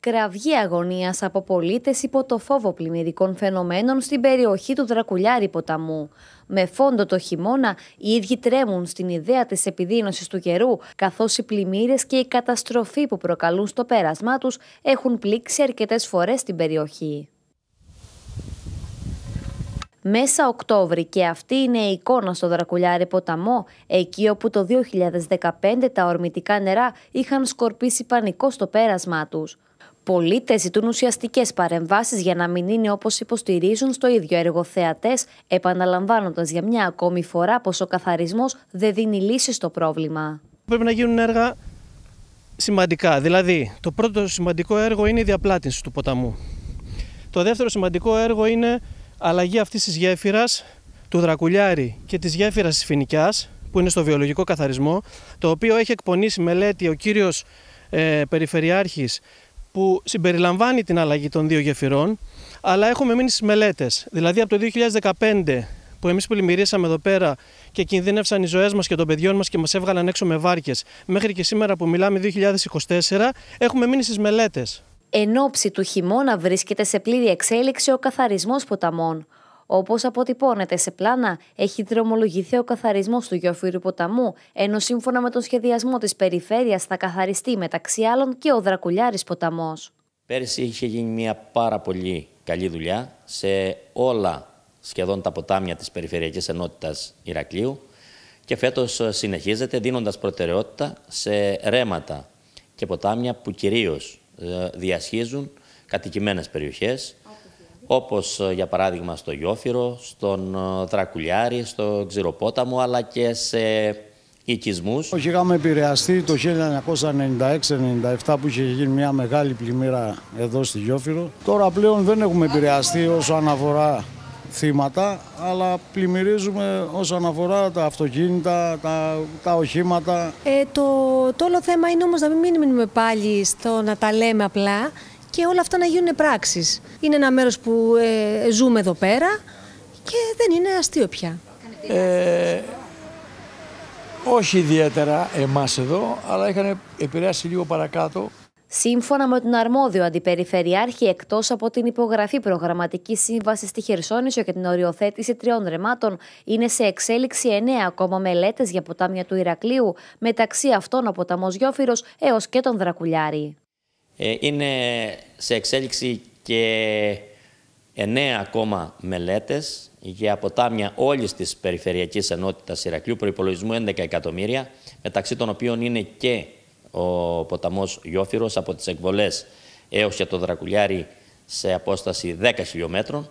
Κραυγή αγωνίας από πολίτες υπό το φόβο πλημμυρικών φαινομένων στην περιοχή του Δρακουλιάρη ποταμού. Με φόντο το χειμώνα, οι ίδιοι τρέμουν στην ιδέα της επιδείνωσης του καιρού, καθώς οι πλημμύρες και η καταστροφή που προκαλούν στο πέρασμά τους έχουν πλήξει αρκετές φορές την περιοχή. Μέσα Οκτώβρη και αυτή είναι η εικόνα στο Δρακουλιάρη ποταμό, εκεί όπου το 2015 τα ορμητικά νερά είχαν σκορπίσει πανικό στο πέρασμά τους. Πολίτες ζητούν ουσιαστικές παρεμβάσεις για να μην είναι όπως υποστηρίζουν στο ίδιο εργοθεατέ, επαναλαμβάνοντας για μια ακόμη φορά πως ο καθαρισμός δεν δίνει λύση στο πρόβλημα. Πρέπει να γίνουν έργα σημαντικά. Δηλαδή, το πρώτο σημαντικό έργο είναι η διαπλάτηση του ποταμού. Το δεύτερο σημαντικό έργο είναι αλλαγή αυτής της γέφυρας του Δρακουλιάρη και της γέφυρας της Φινικιάς, που είναι στο βιολογικό καθαρισμό, το οποίο έχει εκπονήσει μελέτη ο κύριος ε, Περιφερειάρχης που συμπεριλαμβάνει την αλλαγή των δύο γεφυρών, αλλά έχουμε μείνει στις μελέτες. Δηλαδή από το 2015 που εμείς πλημμυρίσαμε εδώ πέρα και κινδύνευσαν οι ζωές μας και των παιδιών μας και μας έβγαλαν έξω με βάρκες, μέχρι και σήμερα που μιλάμε 2024, έχουμε μείνει στις μελέτες. Εν ώψη του χειμώνα βρίσκεται σε πλήρη εξέλιξη ο καθαρισμός ποταμών. Όπως αποτυπώνεται σε πλάνα, έχει δρομολογηθεί ο καθαρισμός του γεωφύρου ποταμού, ενώ σύμφωνα με τον σχεδιασμό της περιφέρειας θα καθαριστεί μεταξύ άλλων και ο Δρακουλιάρης ποταμός. Πέρσι είχε γίνει μια πάρα πολύ καλή δουλειά σε όλα σχεδόν τα ποτάμια της Περιφερειακής Ενότητας Ηρακλείου και φέτος συνεχίζεται δίνοντας προτεραιότητα σε ρέματα και ποτάμια που κυρίως ε, διασχίζουν κατοικημένες περιοχές όπως ε, για παράδειγμα στο Γιόφυρο, στον Τρακουλιάρη, ε, στο Ξηροπόταμο, αλλά και σε οικισμούς. Όχι, είχαμε επηρεαστεί το 1996-97 που είχε γίνει μια μεγάλη πλημμύρα εδώ στη Γιόφυρο. Τώρα πλέον δεν έχουμε επηρεαστεί όσο αναφορά θύματα, αλλά πλημμυρίζουμε όσο αφορά τα αυτοκίνητα, τα, τα οχήματα. Ε, το, το όλο θέμα είναι όμως να μην μείνουμε πάλι στο να τα λέμε απλά, και όλα αυτά να γίνουν πράξεις. Είναι ένα μέρος που ε, ζούμε εδώ πέρα και δεν είναι αστείο πια. Ε, όχι ιδιαίτερα εμάς εδώ, αλλά είχαν επηρεάσει λίγο παρακάτω. Σύμφωνα με τον αρμόδιο αντιπεριφερειάρχη, εκτός από την υπογραφή προγραμματικής σύμβασης στη Χερσόνησο και την οριοθέτηση τριών ρεμάτων, είναι σε εξέλιξη εννέα ακόμα μελέτες για ποτάμια του Ηρακλείου, μεταξύ αυτών ο ποταμό Γιώφυρο έως και τον Δρακουλιάρη. Ε, είναι σε εξέλιξη και εννέα ακόμα μελέτες για ποτάμια όλης της Περιφερειακής Ενότητας Ηρακλείου, προϋπολογισμού 11 εκατομμύρια, μεταξύ των οποίων είναι και ο ποταμός Γιώφυρος από τις εκβολές έως και το Δρακουλιάρι σε απόσταση 10 χιλιόμετρων.